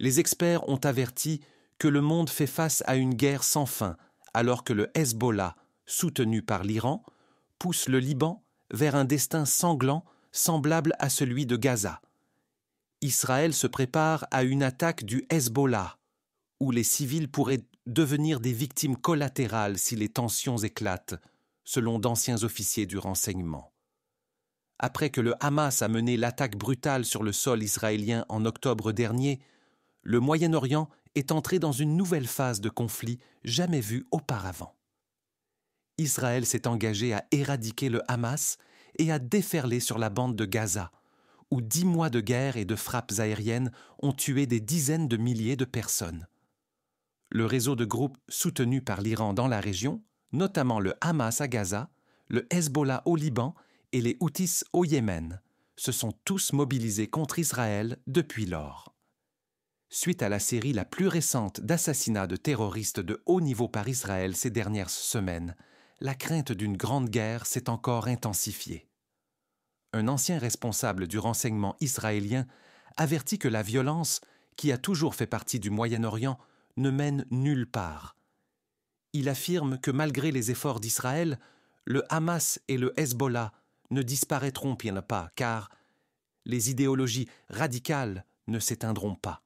les experts ont averti que le monde fait face à une guerre sans fin, alors que le Hezbollah, soutenu par l'Iran, pousse le Liban vers un destin sanglant semblable à celui de Gaza. Israël se prépare à une attaque du Hezbollah, où les civils pourraient devenir des victimes collatérales si les tensions éclatent, selon d'anciens officiers du renseignement. Après que le Hamas a mené l'attaque brutale sur le sol israélien en octobre dernier, le Moyen-Orient est entré dans une nouvelle phase de conflit jamais vue auparavant. Israël s'est engagé à éradiquer le Hamas et à déferler sur la bande de Gaza, où dix mois de guerre et de frappes aériennes ont tué des dizaines de milliers de personnes. Le réseau de groupes soutenus par l'Iran dans la région, notamment le Hamas à Gaza, le Hezbollah au Liban et les Houthis au Yémen, se sont tous mobilisés contre Israël depuis lors suite à la série la plus récente d'assassinats de terroristes de haut niveau par Israël ces dernières semaines, la crainte d'une grande guerre s'est encore intensifiée. Un ancien responsable du renseignement israélien avertit que la violence, qui a toujours fait partie du Moyen-Orient, ne mène nulle part. Il affirme que malgré les efforts d'Israël, le Hamas et le Hezbollah ne disparaîtront bien pas, car les idéologies radicales ne s'éteindront pas.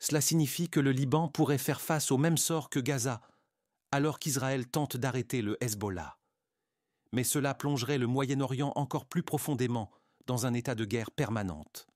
Cela signifie que le Liban pourrait faire face au même sort que Gaza, alors qu'Israël tente d'arrêter le Hezbollah. Mais cela plongerait le Moyen-Orient encore plus profondément dans un état de guerre permanente.